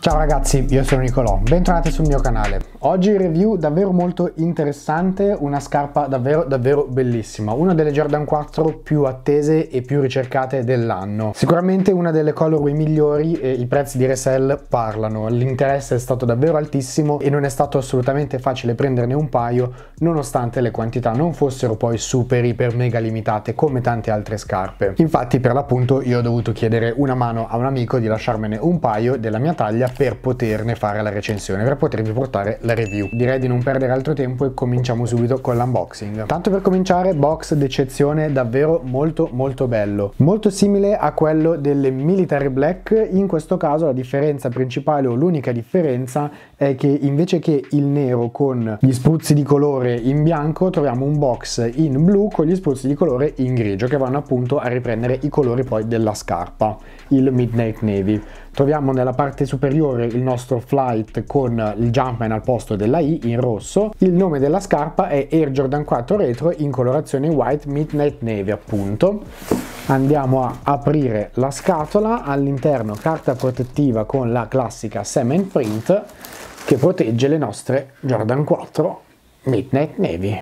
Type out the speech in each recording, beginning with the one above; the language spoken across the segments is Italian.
Ciao ragazzi, io sono Nicolò, bentornati sul mio canale. Oggi review davvero molto interessante, una scarpa davvero davvero bellissima, una delle Jordan 4 più attese e più ricercate dell'anno. Sicuramente una delle colorway migliori e i prezzi di resell parlano, l'interesse è stato davvero altissimo e non è stato assolutamente facile prenderne un paio nonostante le quantità non fossero poi super iper mega limitate come tante altre scarpe. Infatti per l'appunto io ho dovuto chiedere una mano a un amico di lasciarmene un paio della mia taglia per poterne fare la recensione, per potervi portare la review. Direi di non perdere altro tempo e cominciamo subito con l'unboxing. Tanto per cominciare, box d'eccezione davvero molto molto bello, molto simile a quello delle Military Black, in questo caso la differenza principale o l'unica differenza è che invece che il nero con gli spruzzi di colore in bianco troviamo un box in blu con gli spruzzi di colore in grigio che vanno appunto a riprendere i colori poi della scarpa, il Midnight Navy. Troviamo nella parte superiore il nostro flight con il Jumpman al posto della I in rosso. Il nome della scarpa è Air Jordan 4 Retro in colorazione white Midnight Navy appunto. Andiamo a aprire la scatola, all'interno carta protettiva con la classica Semen Print che protegge le nostre Jordan 4 Midnight Navy.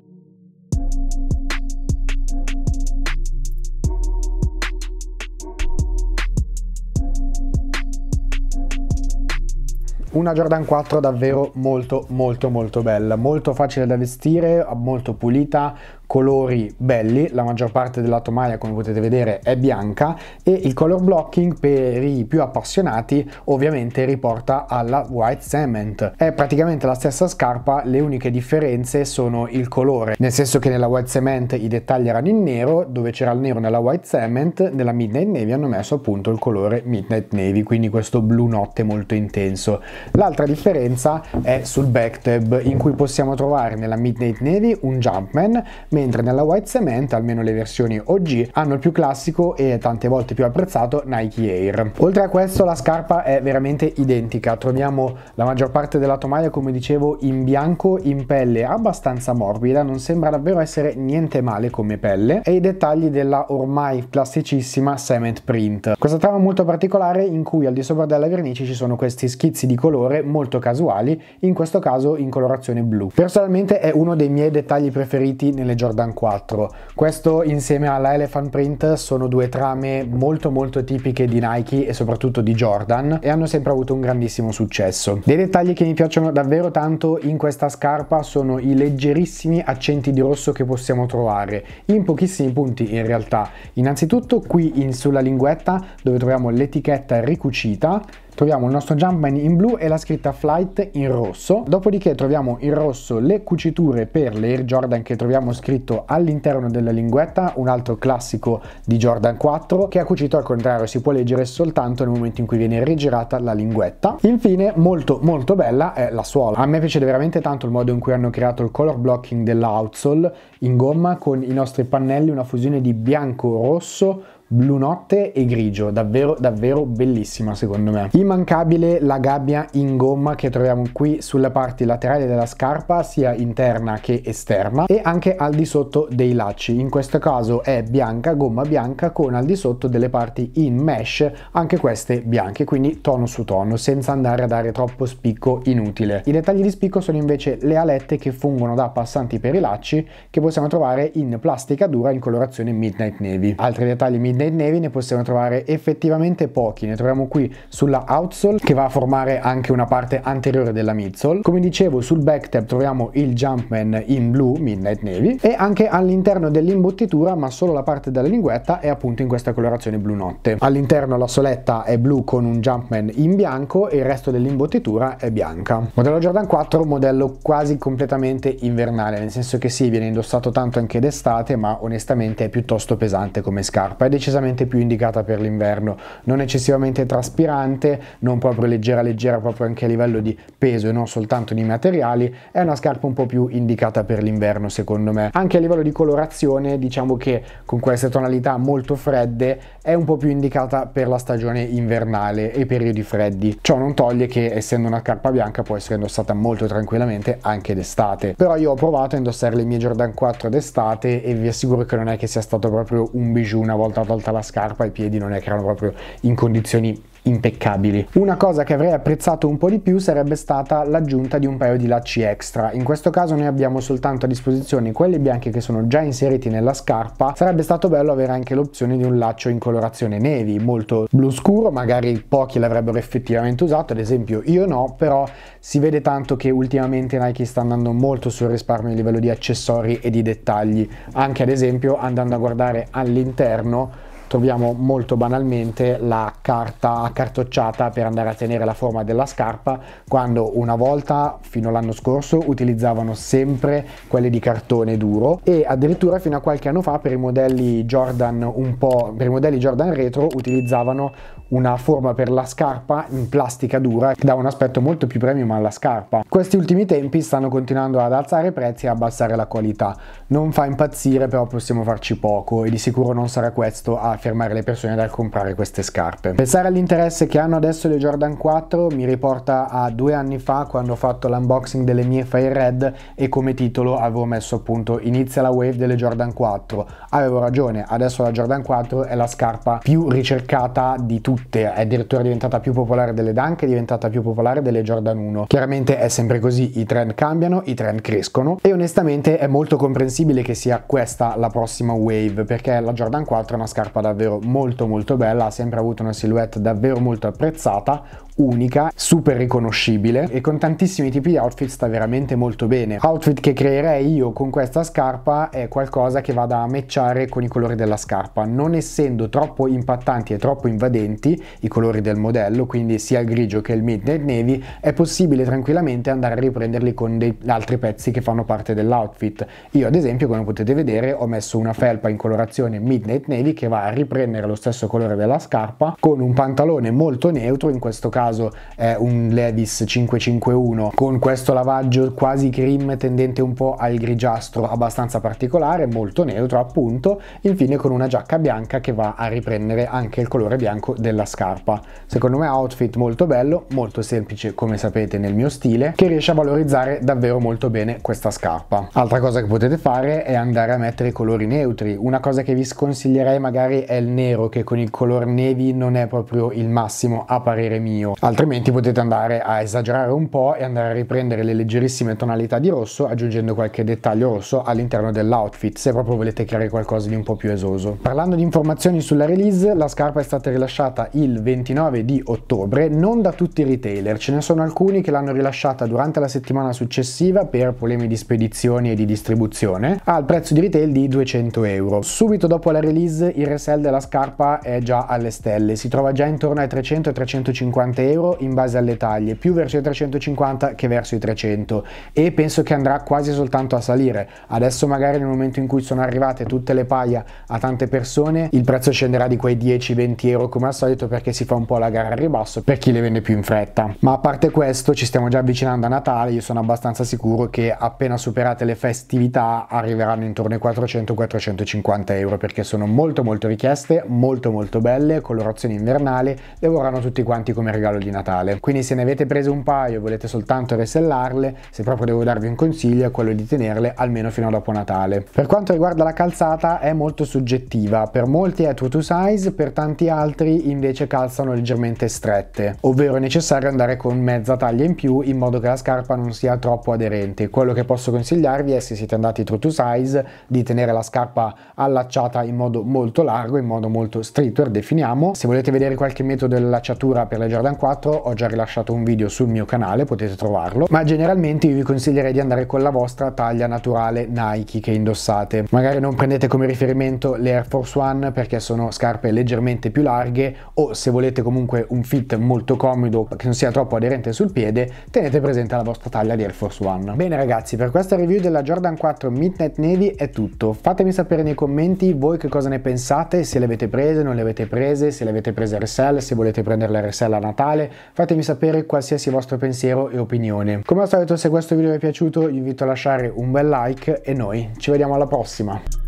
Una Jordan 4 davvero molto molto molto bella, molto facile da vestire, molto pulita, colori belli, la maggior parte della tomaia come potete vedere è bianca e il color blocking per i più appassionati ovviamente riporta alla white cement. È praticamente la stessa scarpa, le uniche differenze sono il colore, nel senso che nella white cement i dettagli erano in nero, dove c'era il nero nella white cement, nella midnight navy hanno messo appunto il colore midnight navy, quindi questo blu notte molto intenso. L'altra differenza è sul back tab in cui possiamo trovare nella midnight navy un jumpman, mentre nella White Cement, almeno le versioni OG, hanno il più classico e tante volte più apprezzato Nike Air. Oltre a questo la scarpa è veramente identica, troviamo la maggior parte della tomaia come dicevo in bianco, in pelle abbastanza morbida, non sembra davvero essere niente male come pelle, e i dettagli della ormai classicissima cement print. Questa trama molto particolare in cui al di sopra della vernice ci sono questi schizzi di colore molto casuali, in questo caso in colorazione blu. Personalmente è uno dei miei dettagli preferiti nelle giornate Jordan 4. Questo insieme alla Elephant Print sono due trame molto molto tipiche di Nike e soprattutto di Jordan e hanno sempre avuto un grandissimo successo. Dei dettagli che mi piacciono davvero tanto in questa scarpa sono i leggerissimi accenti di rosso che possiamo trovare in pochissimi punti in realtà. Innanzitutto qui in, sulla linguetta dove troviamo l'etichetta ricucita troviamo il nostro Jumpman in blu e la scritta Flight in rosso, dopodiché troviamo in rosso le cuciture per l'Air Jordan che troviamo scritto all'interno della linguetta, un altro classico di Jordan 4 che è cucito al contrario, si può leggere soltanto nel momento in cui viene rigirata la linguetta. Infine, molto molto bella è la suola. A me piace veramente tanto il modo in cui hanno creato il color blocking dell'outsole in gomma con i nostri pannelli, una fusione di bianco, rosso, blu notte e grigio, davvero davvero bellissima secondo me. Immancabile la gabbia in gomma che troviamo qui sulle parti laterali della scarpa, sia interna che esterna e anche al di sotto dei lacci. In questo caso è bianca, gomma bianca con al di sotto delle parti in mesh, anche queste bianche, quindi tono su tono, senza andare a dare troppo spicco inutile. I dettagli di spicco sono invece le alette che fungono da passanti per i lacci che possiamo trovare in plastica dura in colorazione Midnight Navy. Altri dettagli Midnight nel navy ne possiamo trovare effettivamente pochi, ne troviamo qui sulla outsole che va a formare anche una parte anteriore della midsole, come dicevo sul back tab troviamo il Jumpman in blu Midnight Navy e anche all'interno dell'imbottitura ma solo la parte della linguetta è appunto in questa colorazione blu notte. All'interno la soletta è blu con un Jumpman in bianco e il resto dell'imbottitura è bianca. Modello Jordan 4 modello quasi completamente invernale, nel senso che sì viene indossato tanto anche d'estate ma onestamente è piuttosto pesante come scarpa ed è decisamente più indicata per l'inverno, non eccessivamente traspirante, non proprio leggera leggera proprio anche a livello di peso e non soltanto di materiali, è una scarpa un po' più indicata per l'inverno secondo me. Anche a livello di colorazione diciamo che con queste tonalità molto fredde è un po' più indicata per la stagione invernale e periodi freddi. Ciò non toglie che essendo una scarpa bianca può essere indossata molto tranquillamente anche d'estate. Però io ho provato a indossare le mie Jordan 4 d'estate e vi assicuro che non è che sia stato proprio un bijou una volta tolto tolta la scarpa i piedi non è che erano proprio in condizioni impeccabili. Una cosa che avrei apprezzato un po' di più sarebbe stata l'aggiunta di un paio di lacci extra. In questo caso noi abbiamo soltanto a disposizione quelli bianchi che sono già inseriti nella scarpa. Sarebbe stato bello avere anche l'opzione di un laccio in colorazione nevi, molto blu scuro, magari pochi l'avrebbero effettivamente usato, ad esempio io no, però si vede tanto che ultimamente Nike sta andando molto sul risparmio a livello di accessori e di dettagli, anche ad esempio andando a guardare all'interno troviamo molto banalmente la carta accartocciata per andare a tenere la forma della scarpa quando una volta fino all'anno scorso utilizzavano sempre quelle di cartone duro e addirittura fino a qualche anno fa per i modelli Jordan un po' per i modelli Jordan retro utilizzavano una forma per la scarpa in plastica dura che dava un aspetto molto più premium alla scarpa. Questi ultimi tempi stanno continuando ad alzare i prezzi e abbassare la qualità. Non fa impazzire però possiamo farci poco e di sicuro non sarà questo a a fermare le persone dal comprare queste scarpe. Pensare all'interesse che hanno adesso le Jordan 4 mi riporta a due anni fa quando ho fatto l'unboxing delle mie Fire Red e come titolo avevo messo appunto inizia la wave delle Jordan 4. Avevo ragione, adesso la Jordan 4 è la scarpa più ricercata di tutte, è addirittura diventata più popolare delle Dunk, è diventata più popolare delle Jordan 1. Chiaramente è sempre così, i trend cambiano, i trend crescono e onestamente è molto comprensibile che sia questa la prossima wave perché la Jordan 4 è una scarpa da davvero molto molto bella, ha sempre avuto una silhouette davvero molto apprezzata, unica, super riconoscibile e con tantissimi tipi di outfit sta veramente molto bene. Outfit che creerei io con questa scarpa è qualcosa che vada a matchare con i colori della scarpa, non essendo troppo impattanti e troppo invadenti i colori del modello, quindi sia il grigio che il midnight navy, è possibile tranquillamente andare a riprenderli con dei altri pezzi che fanno parte dell'outfit. Io ad esempio, come potete vedere, ho messo una felpa in colorazione midnight navy che va a riprendere lo stesso colore della scarpa con un pantalone molto neutro in questo caso caso è un Levis 551 con questo lavaggio quasi cream tendente un po' al grigiastro abbastanza particolare, molto neutro appunto, infine con una giacca bianca che va a riprendere anche il colore bianco della scarpa. Secondo me outfit molto bello, molto semplice come sapete nel mio stile, che riesce a valorizzare davvero molto bene questa scarpa. Altra cosa che potete fare è andare a mettere i colori neutri, una cosa che vi sconsiglierei magari è il nero che con il color navy non è proprio il massimo a parere mio, altrimenti potete andare a esagerare un po' e andare a riprendere le leggerissime tonalità di rosso aggiungendo qualche dettaglio rosso all'interno dell'outfit se proprio volete creare qualcosa di un po' più esoso. Parlando di informazioni sulla release, la scarpa è stata rilasciata il 29 di ottobre, non da tutti i retailer, ce ne sono alcuni che l'hanno rilasciata durante la settimana successiva per problemi di spedizioni e di distribuzione al prezzo di retail di 200 euro. Subito dopo la release il resell della scarpa è già alle stelle, si trova già intorno ai 300 350 euro euro in base alle taglie, più verso i 350 che verso i 300 e penso che andrà quasi soltanto a salire. Adesso magari nel momento in cui sono arrivate tutte le paia a tante persone, il prezzo scenderà di quei 10-20 euro come al solito perché si fa un po' la gara al ribasso per chi le vende più in fretta. Ma a parte questo, ci stiamo già avvicinando a Natale, io sono abbastanza sicuro che appena superate le festività arriveranno intorno ai 400-450 euro perché sono molto molto richieste, molto molto belle, colorazione invernale, le vorranno tutti quanti come regalo regalo di Natale. Quindi se ne avete preso un paio e volete soltanto resellarle, se proprio devo darvi un consiglio è quello di tenerle almeno fino a dopo Natale. Per quanto riguarda la calzata è molto soggettiva, per molti è true to size, per tanti altri invece calzano leggermente strette, ovvero è necessario andare con mezza taglia in più in modo che la scarpa non sia troppo aderente. Quello che posso consigliarvi è se siete andati true to size di tenere la scarpa allacciata in modo molto largo, in modo molto streetwear definiamo. Se volete vedere qualche metodo dell'allacciatura per le Jordan 4 4 ho già rilasciato un video sul mio canale, potete trovarlo, ma generalmente io vi consiglierei di andare con la vostra taglia naturale Nike che indossate. Magari non prendete come riferimento le Air Force One perché sono scarpe leggermente più larghe o se volete comunque un fit molto comodo che non sia troppo aderente sul piede, tenete presente la vostra taglia di Air Force One. Bene ragazzi, per questa review della Jordan 4 Midnight Navy è tutto. Fatemi sapere nei commenti voi che cosa ne pensate, se le avete prese, non le avete prese, se le avete prese RSL, se volete prendere la RSL a Natale canale, fatemi sapere qualsiasi vostro pensiero e opinione. Come al solito se questo video vi è piaciuto vi invito a lasciare un bel like e noi ci vediamo alla prossima.